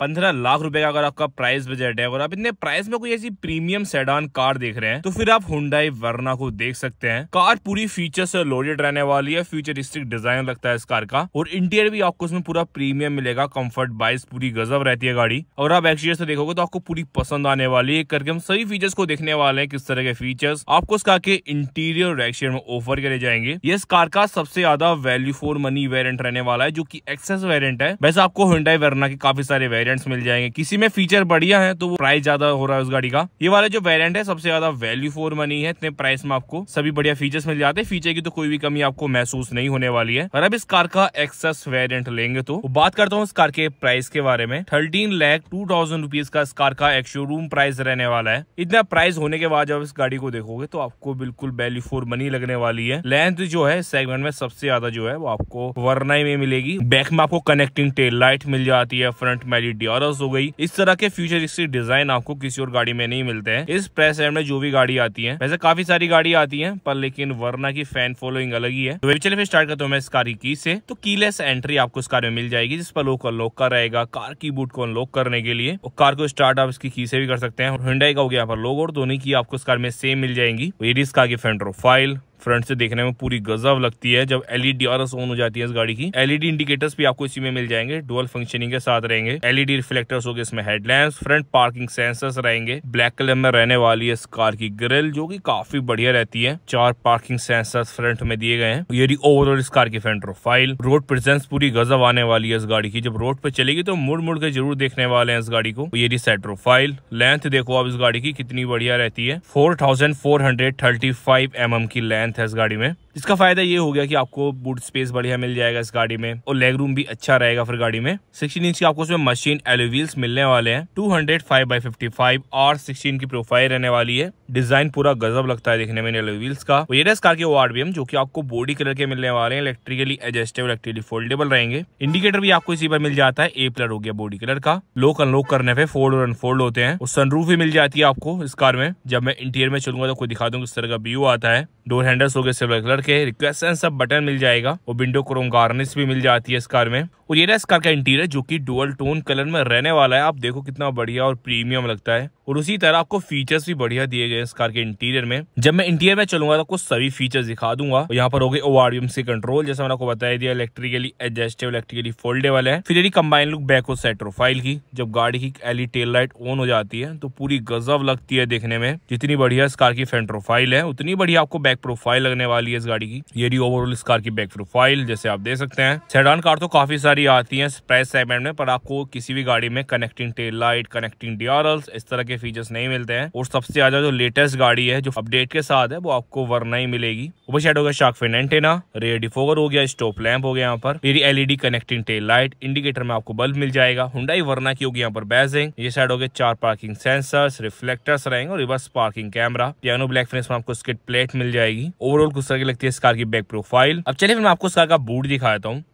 पंद्रह लाख रुपए का अगर आपका प्राइस बजट है अगर आप इतने प्राइस में कोई ऐसी प्रीमियम सेडान कार देख रहे हैं तो फिर आप हुडाई वर्ना को देख सकते हैं कार पूरी फीचर से लोडेड रहने वाली है फ्यूचरिस्टिक डिजाइन लगता है इस कार का और इंटीरियर भी आपको इसमें पूरा प्रीमियम मिलेगा कम्फर्ट बाइस पूरी गजब रहती है गाड़ी और आप एक्सटीरियर से देखोगे तो आपको पूरी पसंद आने वाली है करके हम सभी फीचर्स को देखने वाले हैं किस तरह के फीचर्स आपको इस कार के इंटीरियर और एक्सटीरियर में ऑफर करे जाएंगे ये इस कार का सबसे ज्यादा वैल्यू फॉर मनी वेरियंट रहने वाला है जो की एक्सेस वेरियंट है वैसे आपको हुडाई वर्ना के काफी सारे वेरियंट वेरिएंट्स मिल जाएंगे किसी में फीचर बढ़िया है तो वो प्राइस ज्यादा हो रहा है उस गाड़ी का ये वाला जो वेरियंट है सबसे ज्यादा वैल्यू फॉर मनी है इतने प्राइस में आपको सभी बढ़िया फीचर्स मिल जाते हैं फीचर की तो कोई भी कमी आपको महसूस नहीं होने वाली है और अब इस कार का एक्सेस वेरियंट लेंगे तो बात करता हूँ इस कार के प्राइस के बारे में thirteen lakh two thousand rupees का इस कार का एक शोरूम प्राइस रहने वाला है इतना प्राइस होने के बाद जब इस गाड़ी को देखोगे तो आपको बिल्कुल वैल्यू फॉर मनी लगने वाली है लेंथ जो है सेगमेंट में सबसे ज्यादा जो है वो आपको वरना में मिलेगी बैक में आपको कनेक्टिंग टेल लाइट मिल जाती है फ्रंट में डियारस हो गई इस तरह के फ्यूचरिस्टिक डिजाइन आपको किसी और गाड़ी में नहीं मिलते हैं इस प्रेस एंड में जो भी गाड़ी आती है वैसे काफी सारी गाड़ी आती है पर लेकिन वर्ना की फैन फॉलोइंग अलग ही है तो चले फिर स्टार्ट करता हूँ मैं इस कार की से तो कीलेस एंट्री आपको इस कार में मिल जाएगी जिस पर लोक अनलॉक कर रहेगा कार की बूट को अनलॉक करने के लिए और कार को स्टार्ट आप इसकी की से भी कर सकते हैं हिंडाई का हो गया यहाँ पर लोग और दोनों तो की आपको इस कार में सेम मिल जाएंगी तो ये इस कार की फ्रंट प्रोफाइल फ्रंट से देखने में पूरी गजब लगती है जब एलईडी आर e ऑन हो जाती है इस गाड़ी की एलईडी इंडिकेटर्स e भी आपको इसी में मिल जाएंगे डुअल फंक्शनिंग के साथ रहेंगे एलईडी रिफ्लेक्टर्स हो गए इसमें हेडलैम्प फ्रंट पार्किंग सेंसर्स रहेंगे ब्लैक कलर में रहने वाली है इस कार की ग्रिल जो की काफी बढ़िया रहती है चार पार्किंग सेंसर्स फ्रंट में दिए गए हैं ये ओवरऑल इस कार की फ्रंट प्रोफाइल रोड प्रेजेंस पूरी गजब आने वाली है इस गाड़ी की जब रोड पे चलेगी तो मुड़ मुड़ के जरूर देखने वाले हैं इस गाड़ी को ये सेट प्रोफाइल लेंथ देखो आप इस गाड़ी की कितनी बढ़िया रहती है four thousand four hundred thirty five M M की लेंथ लेंथ है इस गाड़ी में जिसका फायदा ये हो गया कि आपको बूट स्पेस बढ़िया मिल जाएगा इस गाड़ी में और लेग रूम भी अच्छा रहेगा फिर गाड़ी में सिक्सटीन इंच की आपको उसमें मशीन एलोवील्स मिलने वाले हैं two hundred five by fifty five और सिक्सटीन की प्रोफाइल रहने वाली है डिजाइन पूरा गजब लगता है देखने में एलोवील्स का ये इस कार के वो आर जो की आपको बॉडी कलर के मिलने वाले हैं इलेक्ट्रिकली एडजस्टेबल इलेक्ट्रिकली फोल्डेबल रहेंगे इंडिकेटर भी आपको इसी पर मिल जाता है ए प्लर हो गया बॉडी कलर का लोक अनलोक करने पे फोल्ड और अनफोल्ड होते हैं और सनरूफ भी मिल जाती है आपको इस कार में जब मैं इंटीरियर में चलूंगा तो कोई दिखा दूंगा इस तरह का व्यू आता है डोर हैंडल्स हो गए सिल्वर कलर के रिक्वेस्ट एंड सब बटन मिल जाएगा और विंडो क्रोम गार्निश भी मिल जाती है इस कार में और ये ना इस कार का इंटीरियर जो कि डुअल टोन कलर में रहने वाला है आप देखो कितना बढ़िया और प्रीमियम लगता है और उसी तरह आपको फीचर्स भी बढ़िया दिए गए इस कार के इंटीरियर में जब मैं इंटीरियर में चलूंगा तो आपको सभी फीचर्स दिखा दूंगा यहाँ पर हो गए ओआरडीएम से कंट्रोल जैसे मैंने आपको बताया दिया इलेक्ट्रिकली एडजस्टेबल इलेक्ट्रिकली फोल्डेबल है फिर यदि कंबाइन लुक बैक और साइड प्रोफाइल की जब गाड़ी की एलई टेल लाइट ऑन हो जाती है तो पूरी गजब लगती है देखने में जितनी बढ़िया इस कार की फ्रंट प्रोफाइल है उतनी बढ़िया आपको बैक प्रोफाइल लगने वाली है इस गाड़ी की यदि ओवरऑल इस कार की बैक प्रोफाइल जैसे आप देख सकते हैं सेडान कार तो काफी सारी सारी आती हैं प्राइस सेगमेंट में पर आपको किसी भी गाड़ी में connecting tail light connecting DRLs इस तरह के फीचर्स नहीं मिलते हैं और सबसे ज्यादा जो लेटेस्ट गाड़ी है जो अपडेट के साथ है वो आपको वरना ही मिलेगी ऊपर शेड हो गया shark fin antenna rear defogger हो गया स्टॉप लैम्प हो गया यहाँ पर मेरी LED connecting tail light indicator में आपको बल्ब मिल जाएगा हुडाई वरना की होगी यहाँ पर बैजिंग ये साइड हो गए चार पार्किंग सेंसर्स रिफ्लेक्टर्स रहेंगे और reverse parking camera piano black finish में आपको स्किट प्लेट मिल जाएगी ओवरऑल कुछ तरह की लगती है इस कार की बैक प्रोफाइल अब चलिए मैं आपको इस कार का बूट दिखाता हूँ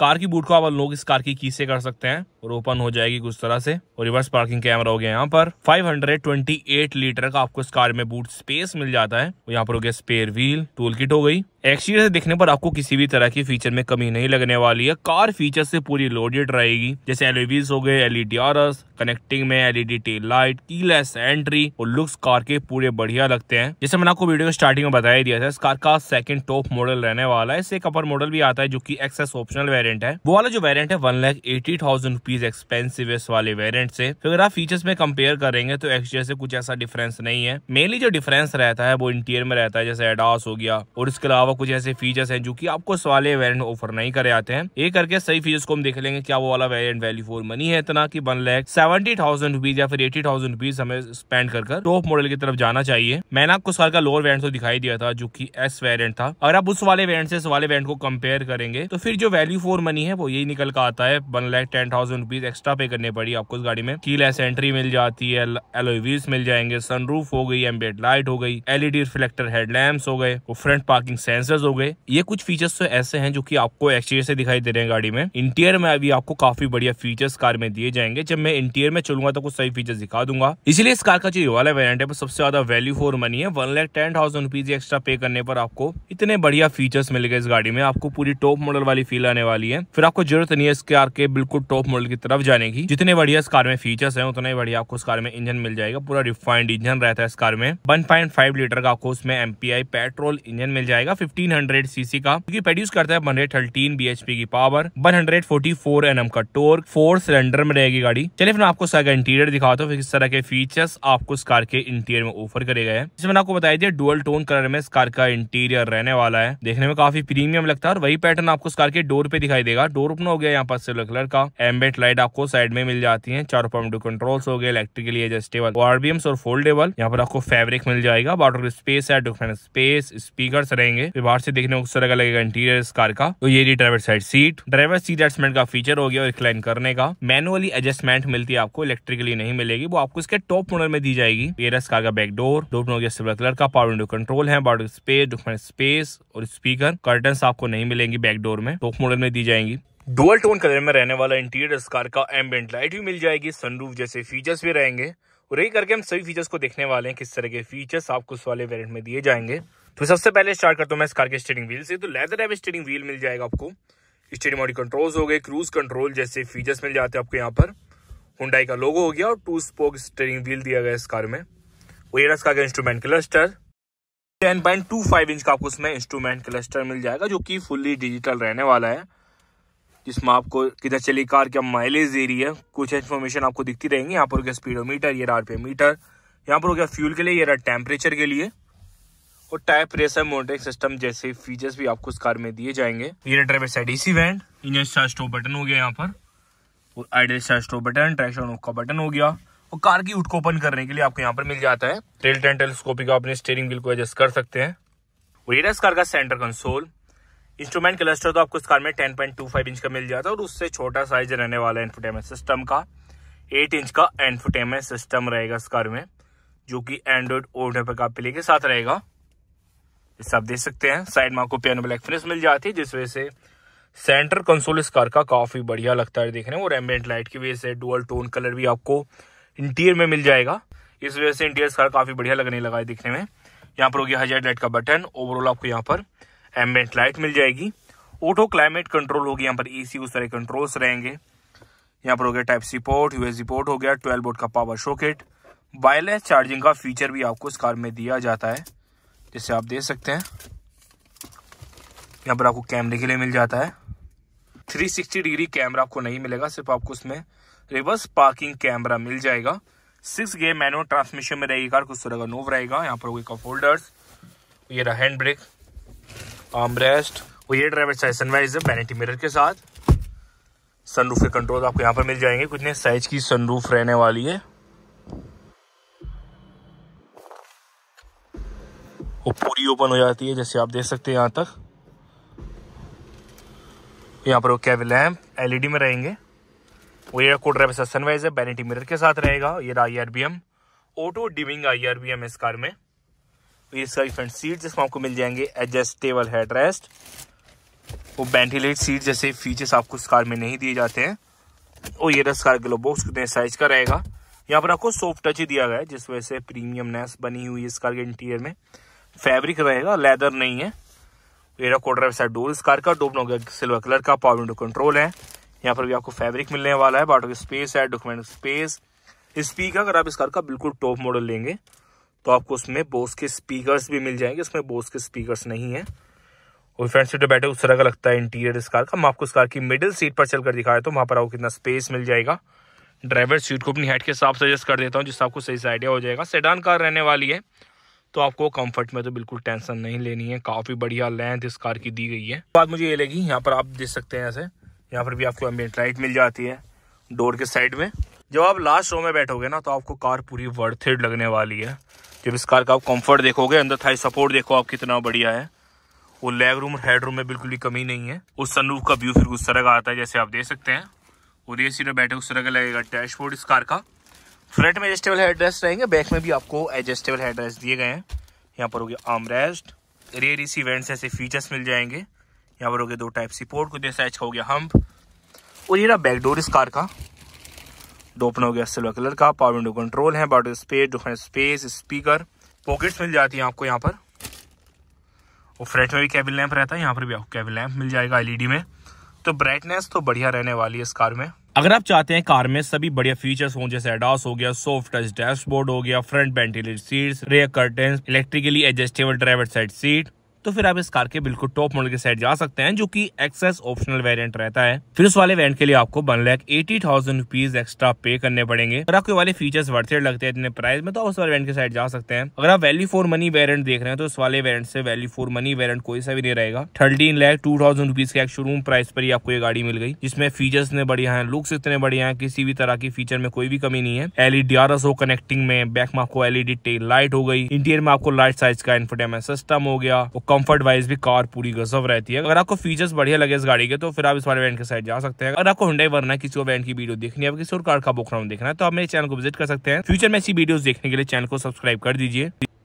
कार की बूट को आप लोग इस कार की की से कर सकते हैं और ओपन हो जाएगी कुछ तरह से और रिवर्स पार्किंग कैमरा हो गया यहाँ पर 528 लीटर का आपको इस कार में बूट स्पेस मिल जाता है और यहाँ पर हो गया स्पेयर व्हील टूल किट हो गई एक्सटीरियर से देखने पर आपको किसी भी तरह की फीचर में कमी नहीं लगने वाली है कार फीचर से पूरी लोडेड रहेगी जैसे एलईडीज e हो गए एलईडी आरस कनेक्टिंग में LED tail light keyless entry और लुक्स कार के पूरे बढ़िया लगते हैं जैसे मैंने आपको वीडियो स्टार्टिंग में बताया दिया था इस कार का सेकंड टॉप मॉडल रहने वाला है इससे एक अपर मॉडल भी आता है जो की एक्सेस ऑप्शनल वेरियंट है वो वाला जो वेरियंट है one lakh eighty thousand rupees expensive वाले वेरियंट से तो अगर आप फीचर में कंपेयर करेंगे तो एक्सटीरियर से कुछ ऐसा डिफरेंस नहीं है मेनली जो डिफरेंस रहता है वो इंटीरियर में रहता है जैसे एडास हो गया और इसके अलावा अलावा कुछ ऐसे फीचर्स हैं जो कि आपको वाले वेरियंट ऑफर नहीं करे आते हैं ये करके सही फीचर्स को हम देख लेंगे क्या वो वाला वेरियंट वैल्यू फॉर मनी है इतना की one lakh seventy thousand rupees या फिर एटी थाउजेंड रुपीज हमें स्पेंड कर टॉप मॉडल की तरफ जाना चाहिए मैंने आपको इस का लोअर वेरियंट तो दिखाई दिया था जो की एस वेरियंट था अगर आप उस वाले वेरियंट से इस वाले वेरियंट को कंपेयर करेंगे तो फिर जो वैल्यू फॉर मनी है वो यही निकल का आता है one lakh ten thousand rupees extra pay करने पड़ी आपको इस गाड़ी में कीलेस एंट्री मिल जाती है एलोवीज मिल जाएंगे सनरूफ हो गई एम्बेड लाइट हो गई एलईडी रिफ्लेक्टर हेडलैम्प हो गए फ्रंट पार्किंग सेंस सेंसर्स हो गए ये कुछ फीचर्स तो ऐसे हैं जो कि आपको एक्सटीरियर से दिखाई दे रहे हैं गाड़ी में इंटीरियर में अभी आपको काफी बढ़िया फीचर्स कार में दिए जाएंगे जब मैं इंटीरियर में चलूंगा तो कुछ सही फीचर्स दिखा दूंगा इसलिए इस कार का जो वाला वेरियंट है सबसे ज्यादा वैल्यू फॉर मनी है one lakh ten thousand rupees extra pay करने पर आपको इतने बढ़िया फीचर्स मिल गए इस गाड़ी में आपको पूरी टॉप मॉडल वाली फील आने वाली है फिर आपको जरूरत नहीं है इस कार के बिल्कुल टॉप मॉडल की तरफ जाने की जितने बढ़िया इस कार में फीचर्स है उतना ही बढ़िया आपको इस कार में इंजन मिल जाएगा पूरा रिफाइंड इंजन रहता है इस कार में वन लीटर का आपको उसमें एमपीआई पेट्रोल इंजन मिल जाएगा 1500 सीसी का क्योंकि प्रोड्यूस करता है एच बीएचपी की पावर 144 एनएम का टोर फोर सिलेंडर में रहेगी गाड़ी चलिए फिर आपको इसका इंटीरियर दिखाता हूँ किस तरह के फीचर्स आपको इस कार के इंटीरियर में ऑफर करे गए हैं जिसमें आपको बताया दिया डुअल टोन कलर में इस कार का इंटीरियर रहने वाला है देखने में काफी प्रीमियम लगता है और वही पैटर्न आपको इस कार के डोर पे दिखाई देगा डोर ओपन हो गया यहाँ पर सिल्वर कलर का एम्बेट लाइट आपको साइड में मिल जाती है चारों पर कंट्रोल्स हो गए इलेक्ट्रिकली एडजस्टेबल आरबीएम और फोल्डेबल यहाँ पर आपको फेब्रिक मिल जाएगा वाटर स्पेस है स्पेस स्पीकर रहेंगे तो बाहर से देखने को कुछ तरह का लगेगा इंटीरियर इस कार का तो ये रही driver side seat driver seat adjustment का फीचर हो गया रिक्लाइन करने का मैनुअली एडजस्टमेंट मिलती है आपको इलेक्ट्रिकली नहीं मिलेगी वो आपको इसके टॉप मॉडल में दी जाएगी एरस कार का बैक डोर डोर हो गया सिल्वर कलर का पावर विंडो कंट्रोल है बाउट स्पेस डॉक्यूमेंट स्पेस और स्पीकर कर्टन आपको नहीं मिलेंगी बैक डोर में टॉप मॉडल में दी जाएंगी डुअल टोन कलर में रहने वाला इंटीरियर इस कार का एम्बेंट लाइट भी मिल जाएगी सनरूफ जैसे फीचर्स भी रहेंगे और यही करके हम सभी फीचर्स को देखने वाले हैं किस तरह के फीचर्स आपको उस वाले वेरियंट में दिए जाएंगे तो सबसे पहले स्टार्ट करता हूँ मैं इस कार के स्टेरिंग व्हील से तो लेदर है स्टेरिंग व्हील मिल जाएगा आपको स्टेरिंग बॉडी कंट्रोल्स हो गए क्रूज कंट्रोल जैसे फीचर्स मिल जाते हैं आपको यहाँ पर हुडाई का लोगो हो गया और टू स्पोक स्टेरिंग व्हील दिया गया इस कार में वही ये इसका instrument cluster ten point two five inch का आपको उसमें इंस्ट्रूमेंट क्लस्टर मिल जाएगा जो कि फुल्ली डिजिटल रहने वाला है जिसमें आपको किधर चली कार क्या माइलेज दे रही है कुछ इन्फॉर्मेशन आपको दिखती रहेंगी यहाँ पर हो गया स्पीडोमीटर ये रहा आरपीएम मीटर यहाँ पर हो गया फ्यूल के लिए ये रहा टेम्परेचर के लिए और टायर प्रेशर मोटरिंग सिस्टम जैसे फीचर्स भी आपको इस कार में दिए जाएंगे driver side AC engine start stop button हो गया यहाँ पर और idle start stop button traction का बटन हो गया और कार की उठ को ओपन करने के लिए आपको यहाँ पर मिल जाता है टेन टेलीस्कोपिक आप अपने स्टेयरिंग व्हील को एडजस्ट कर सकते हैं और ये कार का सेंटर कंसोल इंस्ट्रूमेंट क्लस्टर तो आपको इस कार में इंच का मिल जाता है और उससे छोटा साइज रहने वाला एनफोटेमेंट सिस्टम का एट इंच का एनफोटेमेंट सिस्टम रहेगा इस कार में जो कि एंड्रॉइड ओडे का प्ले के साथ रहेगा जैसे आप देख सकते हैं साइड में आपको पियानो ब्लैक फिनिश मिल जाती है जिस वजह से सेंटर कंसोल इस कार का काफ़ी बढ़िया लगता है देखने और एम्बेंट लाइट की वजह से डुअल टोन कलर भी आपको इंटीरियर में मिल जाएगा इस वजह से इंटीरियर कार काफ़ी बढ़िया लगने लगा है दिखने में यहाँ पर होगी हजार लाइट का बटन ओवरऑल आपको यहाँ पर एम्बेंट लाइट मिल जाएगी ऑटो क्लाइमेट कंट्रोल होगी यहाँ पर एसी उस तरह कंट्रोल्स रहेंगे यहाँ पर हो गया type C port USB port हो गया ट्वेल्व बोर्ड का पावर शोकेट वायरलेस चार्जिंग का फीचर भी आपको इस कार में दिया जाता है जैसे आप देख सकते हैं यहाँ पर आपको कैमरे के लिए मिल जाता है 360 डिग्री कैमरा आपको नहीं मिलेगा सिर्फ आपको उसमें रिवर्स पार्किंग कैमरा मिल जाएगा सिक्स गे मैनुअल ट्रांसमिशन में रहेगी कार कुछ तरह का नोव रहेगा यहाँ पर होगा होल्डर्स ये रहा हैंड ब्रेक आर्म रेस्ट और ये driver side sun visor vanity mirror के साथ सनरूफ के कंट्रोल आपको यहाँ पर मिल जाएंगे कुछ नए साइज की सनरूफ रहने वाली है वो पूरी ओपन हो जाती है जैसे आप देख सकते हैं यहाँ तक यहाँ पर वो कैब लैम्प एलईडी में रहेंगे वो ये कोड ड्राइव सनवाइज है बैनिटी मिरर के साथ रहेगा ये रहा आई auto dimming I R V M इस कार में ये इसका फ्रंट सीट जिसमें आपको मिल जाएंगे एडजस्टेबल हेड रेस्ट वो वेंटिलेट सीट जैसे फीचर्स आपको इस कार में नहीं दिए जाते हैं और ये रस कार ग्लो कितने साइज का रहेगा यहाँ पर आपको सॉफ्ट टच ही दिया गया है जिस वजह से प्रीमियम नेस बनी हुई है इस कार के इंटीरियर में फैब्रिक रहेगा लेदर नहीं है एरा कोडर साइड डोर इस कार का डोब हो गया सिल्वर कलर का पावर विंडो कंट्रोल है यहाँ पर भी आपको फैब्रिक मिलने वाला है बाटो की स्पेस है डॉक्यूमेंट स्पेस स्पीकर अगर आप इस कार का बिल्कुल टॉप मॉडल लेंगे तो आपको उसमें बोस के स्पीकर्स भी मिल जाएंगे उसमें बोस के स्पीकर्स नहीं है और फ्रंट सीट पर बैठे उस तरह का लगता है इंटीरियर इस कार का मैं आपको इस कार की मिडिल सीट पर चलकर दिखाया तो वहाँ पर आपको कितना स्पेस मिल जाएगा ड्राइवर सीट को अपनी हेट के हिसाब सजेस्ट कर देता हूँ जिससे आपको सही से आइडिया हो जाएगा सेडान कार रहने वाली है तो आपको कंफर्ट में तो बिल्कुल टेंशन नहीं लेनी है काफ़ी बढ़िया लेंथ इस कार की दी गई है बात मुझे ये लगी यहाँ पर आप देख सकते हैं ऐसे यहाँ पर भी आपको एम्बियंट लाइट मिल जाती है डोर के साइड में जब आप लास्ट रो में बैठोगे ना तो आपको कार पूरी वर्थेड लगने वाली है जब इस कार का आप कंफर्ट देखोगे अंदर थाई सपोर्ट देखो आप कितना बढ़िया है वो लेग रूम और हेड रूम में बिल्कुल भी कमी नहीं है उस सनरूफ का व्यू फिर उस तरह का आता है जैसे आप देख सकते हैं और ये सीट में बैठे उस तरह का लगेगा डैशबोर्ड इस कार का फ्रंट में एडजस्टेबल हेड रेस्ट रहेंगे बैक में भी आपको एडजस्टेबल हेड रेस्ट दिए गए हैं यहाँ पर हो गया armrest rear AC vents ऐसे फीचर्स मिल जाएंगे यहाँ पर हो गया दो टाइप सपोर्ट को कुछ एच का हो गया हम्प और ये रहा बैकडोर इस कार का डोपन हो गया सिल्वर कलर का पावर विंडो कंट्रोल है bottle space different space speaker pockets मिल जाती हैं आपको यहाँ पर और फ्रंट में भी कैबिन लैंप रहता है यहाँ पर भी आपको कैबिन लैंप मिल जाएगा एलईडी में तो ब्राइटनेस तो बढ़िया रहने वाली है इस कार में अगर आप चाहते हैं कार में सभी बढ़िया फीचर्स हों जैसे एडास हो गया सॉफ्ट टच डैशबोर्ड हो गया front ventilator seats rear curtain electrically adjustable driver side seat तो फिर आप इस कार के बिल्कुल टॉप मॉडल के साइड जा सकते हैं जो कि एक्सेस ऑप्शनल वेरिएंट रहता है फिर उस वाले वेरिएंट के लिए आपको one lakh eighty thousand rupees extra pay करने पड़ेंगे अगर आपके वाले फीचर्स वर्थे लगते हैं इतने प्राइस में तो आप उस वाले वेरिएंट के साइड जा सकते हैं अगर आप वैल्यू फॉर मनी वेरियंट देख रहे हैं तो उस वाले वेरियंट से वैल्यू फॉर मनी वेरियंट कोई सा भी नहीं रहेगा thirteen lakh two thousand rupees के शोरूम प्राइस पर ही आपको ये गाड़ी मिल गई जिसमें फीचर्स इतने बढ़िया है लुक्स इतने बढ़िया है किसी भी तरह की फीचर में कोई भी कमी नहीं है एलईडी आर एस कनेक्टिंग में बैक में आपको एलईडी टेल लाइट हो गई इंटीरियर में आपको लाइट साइज का इन्फोटेनमेंट सिस्टम हो गया कंफर्ट वाइज भी कार पूरी गजब रहती है अगर आपको फीचर्स बढ़िया लगे इस गाड़ी के तो फिर आप इस वाले इवेंट के साइड जा सकते हैं अगर आपको हुडई वरना किसी और इवेंट की वीडियो देखनी है किसी और कार का बुक देखना है तो आप मेरे चैनल को विजिट कर सकते हैं फ्यूचर में ऐसी वीडियो देखने के लिए चैनल को सब्सक्राइब कर दीजिए